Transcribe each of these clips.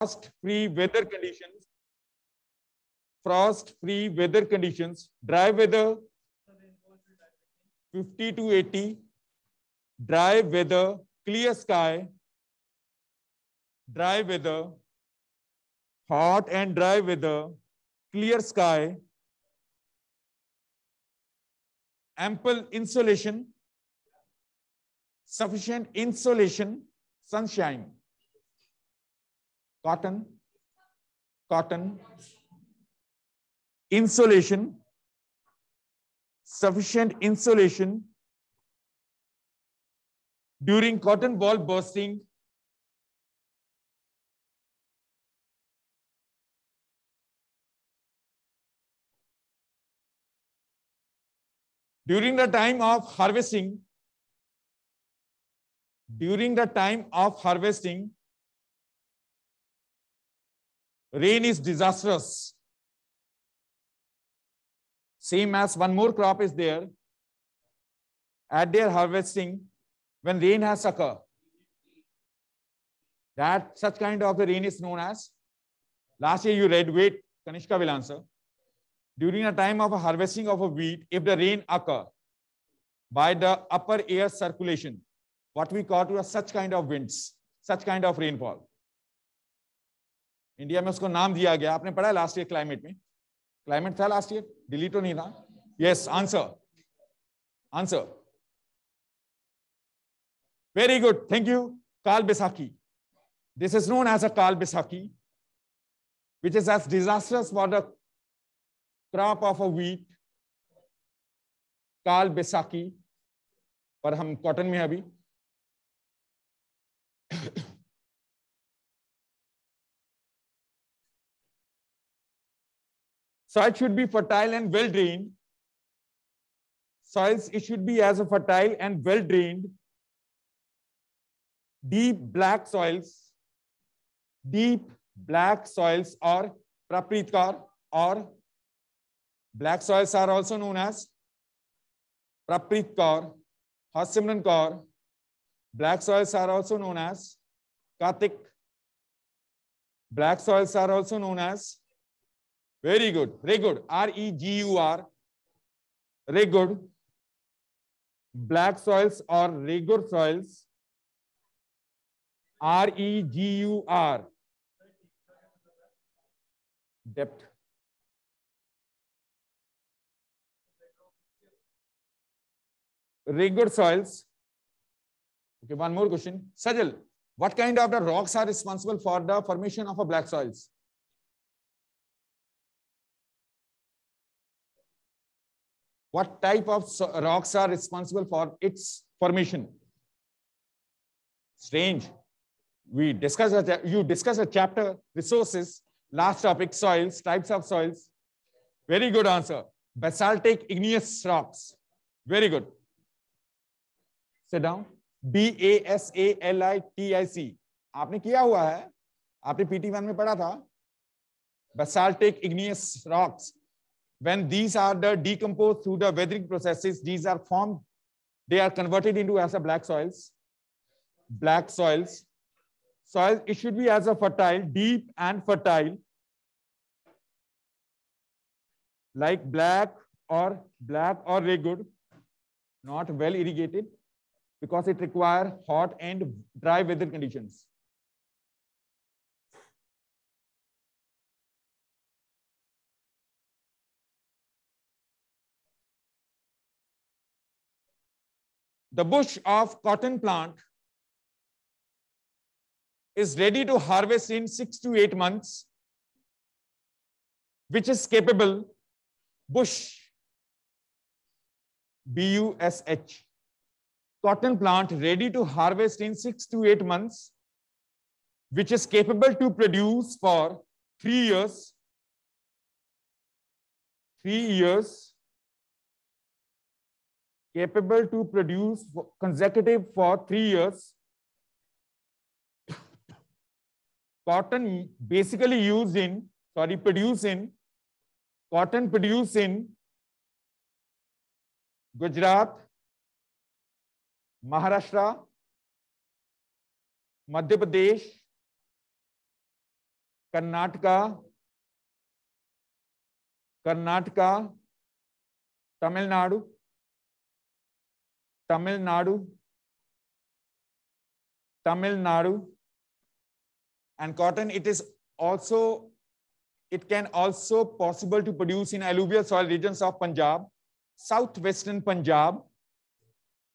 frost-free weather conditions, frost-free weather conditions, dry weather 50 to 80, dry weather, clear sky, dry weather, hot and dry weather, clear sky, ample insulation, sufficient insulation, sunshine cotton, cotton, insulation, sufficient insulation during cotton ball bursting, during the time of harvesting, during the time of harvesting, Rain is disastrous. Same as one more crop is there. At their harvesting, when rain has occurred, that such kind of the rain is known as. Last year you read, wait, Kanishka will answer. During a time of a harvesting of a wheat, if the rain occur by the upper air circulation, what we call to a such kind of winds, such kind of rainfall. India में उसको नाम दिया गया आपने पढ़ा last year climate में climate था last year delete तो नहीं था yes answer answer very good thank you Kal Baisakhi this is known as a Kal Baisakhi which is as disastrous for the crop of a wheat Kal Baisakhi पर हम कॉटन में अभी Soil should be fertile and well drained. Soils, it should be as a fertile and well drained. Deep black soils, deep black soils are prapritkar or black soils are also known as prapritkar, hasimran Black soils are also known as katik. Black soils are also known as very good very good r e g u r very good black soils or regur soils r e g u r depth regur soils okay one more question sajal what kind of the rocks are responsible for the formation of a black soils what type of rocks are responsible for its formation. Strange. We discussed, a, you discussed a chapter, resources, last topic, soils, types of soils. Very good answer. Basaltic igneous rocks. Very good. Sit down. B A S A L I T I C. आपने किया हुआ है आपने PT one में पढ़ा था Basaltic igneous rocks when these are the decomposed through the weathering processes, these are formed, they are converted into as a black soils, black soils, soil, it should be as a fertile, deep and fertile, like black or black or regood, not well irrigated because it require hot and dry weather conditions. the bush of cotton plant is ready to harvest in six to eight months, which is capable bush, B-U-S-H, cotton plant ready to harvest in six to eight months, which is capable to produce for three years, three years capable to produce consecutive for 3 years. Cotton basically used in, sorry, produced in, cotton produced in Gujarat, Maharashtra, Madhya Pradesh, Karnataka, Karnataka, Tamil Nadu, Tamil Nadu, Tamil Nadu, and cotton, it is also, it can also possible to produce in alluvial soil regions of Punjab, southwestern Punjab,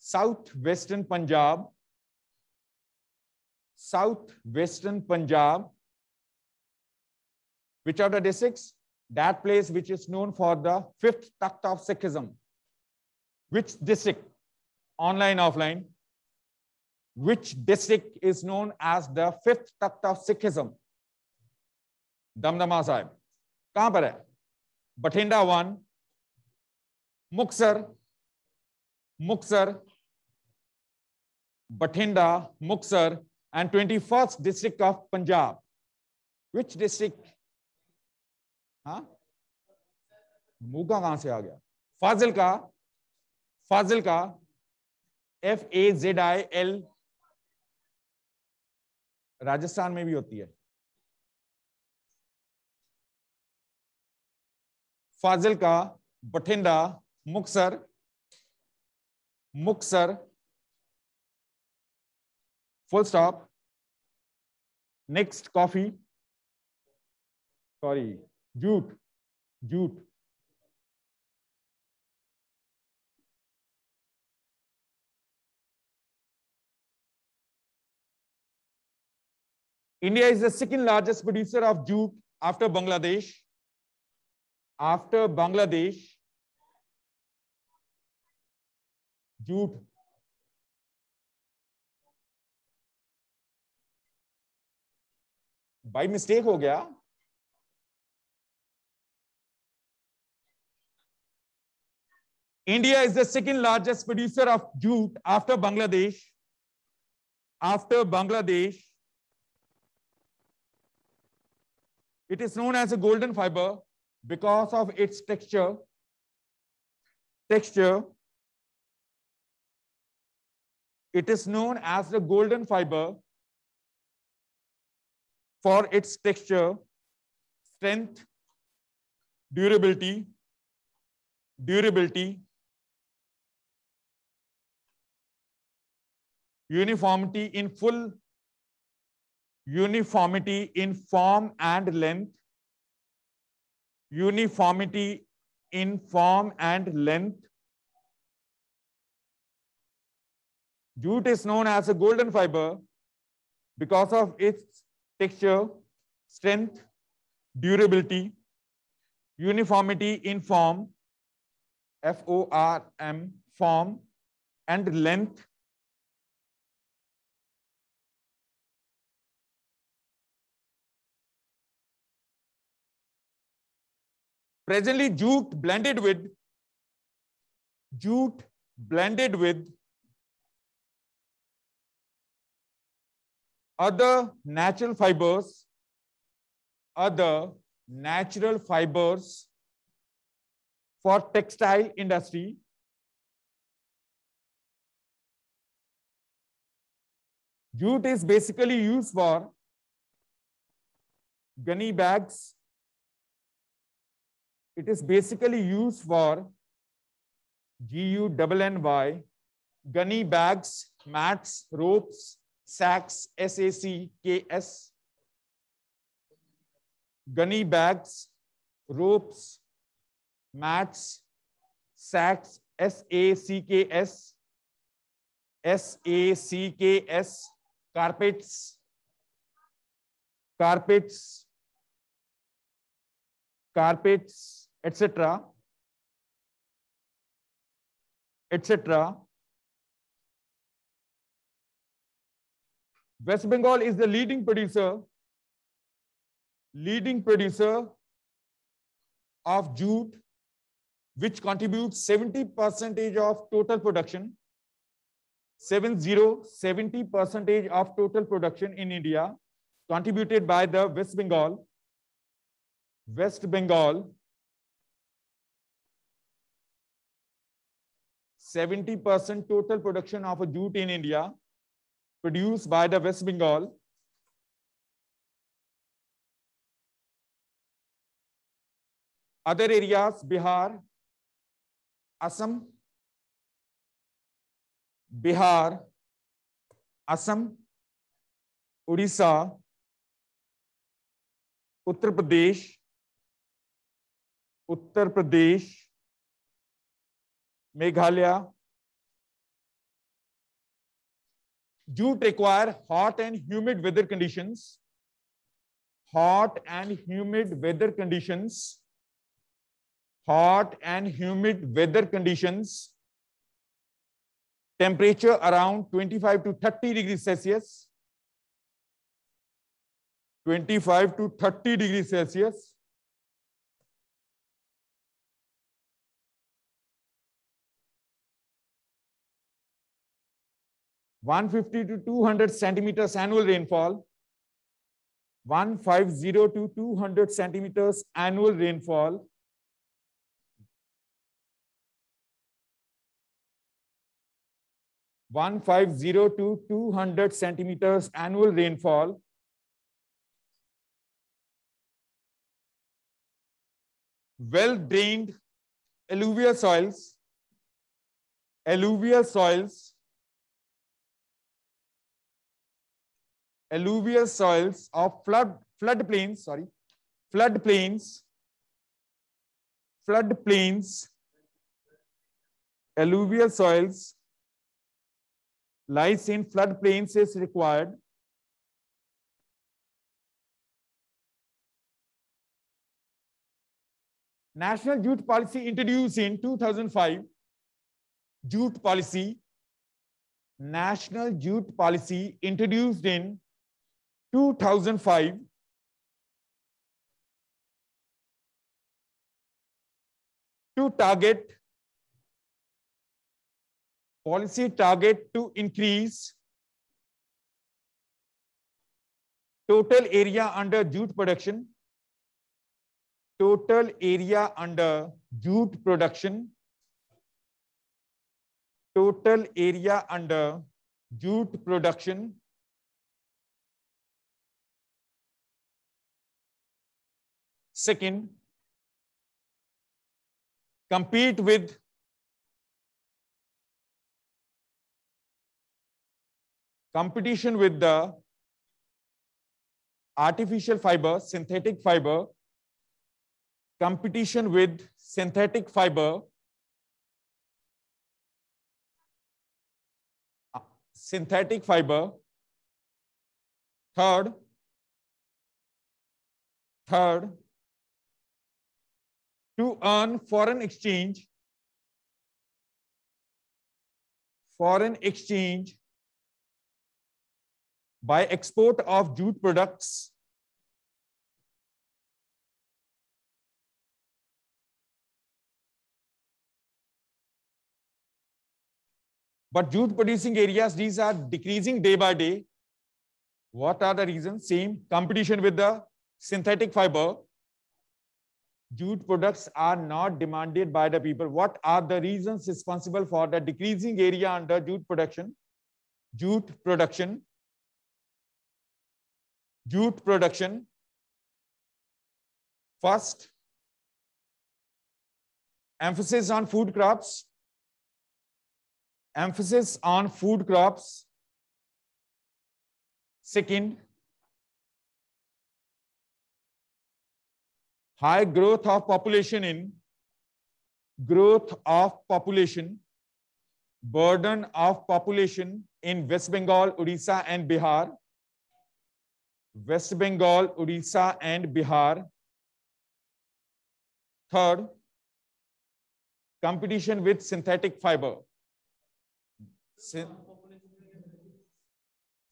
southwestern Punjab, southwestern Punjab, which are the districts? That place which is known for the fifth takht of Sikhism. Which district? online, offline, which district is known as the fifth takht of Sikhism? damdama sahib kahan par hai bathinda one muksar muksar bathinda muksar and 21st district of Punjab. Which district? हाँ Moga kahan se aa gaya fazil ka fazil ka F A Z I L Rajasthan में भी होती है फाजिल का Bathinda Muktsar Muktsar full stop next coffee sorry jute jute India is the second largest producer of jute after Bangladesh. After Bangladesh, jute. By mistake हो गया India is the second largest producer of jute after Bangladesh. After Bangladesh, It is known as a golden fiber because of its texture, texture. It is known as the golden fiber for its texture, strength, durability, durability, uniformity in full uniformity in form and length, uniformity in form and length. Jute is known as a golden fiber because of its texture, strength, durability, uniformity in form, F-O-R-M, form, and length, presently jute blended with jute blended with other natural fibers other natural fibers for textile industry jute is basically used for gunny bags it is basically used for double n y gunny bags, mats, ropes, sacks, SAC, KS, gunny bags, ropes, mats, sacks, s s s a a c c k k s carpets, carpets, carpets, etc etc west bengal is the leading producer leading producer of jute which contributes 70 percentage of total production 70 percentage of total production in india contributed by the west bengal west bengal 70% total production of jute in India produced by the West Bengal. Other areas, Bihar, Assam, Bihar, Assam, Odisha, Uttar Pradesh, Uttar Pradesh, Meghalaya jute require hot and humid weather condition hot and humid weather condition hot and humid weather condition temperature around twenty five to thirty degree Celsius twenty five to thirty degree Celsius 150 to 200 centimeters annual rainfall, 150 to 200 centimeters annual rainfall, One five zero to two hundred centimeters annual rainfall, well drained alluvial soils alluvial soils alluvial soils of flood floodplains, sorry, floodplains, floodplains, alluvial soils lies in floodplains is required. National Jute Policy introduced in 2005. Jute Policy, National Jute Policy introduced in 2005 to target policy target to increase total area under jute production total area under jute production total area under jute production Second, compete with competition with the artificial fiber, synthetic fiber, competition with synthetic fiber, synthetic fiber. Third, third, to earn foreign exchange foreign exchange by export of jute products but jute producing areas these are decreasing day by day what are the reasons same competition with the synthetic fiber jute products are not demanded by the people. What are the reasons responsible for the decreasing area under jute production? Jute production. Jute production. First, emphasis on food crops. Emphasis on food crops. Second, high growth of population in growth of population burden of population in west bengal odisha and bihar west bengal odisha and bihar third competition with synthetic fiber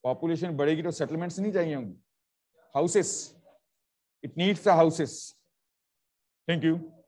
population badhegi to settlements nahi नहीं चाहिए होंगे houses it needs the Thank you.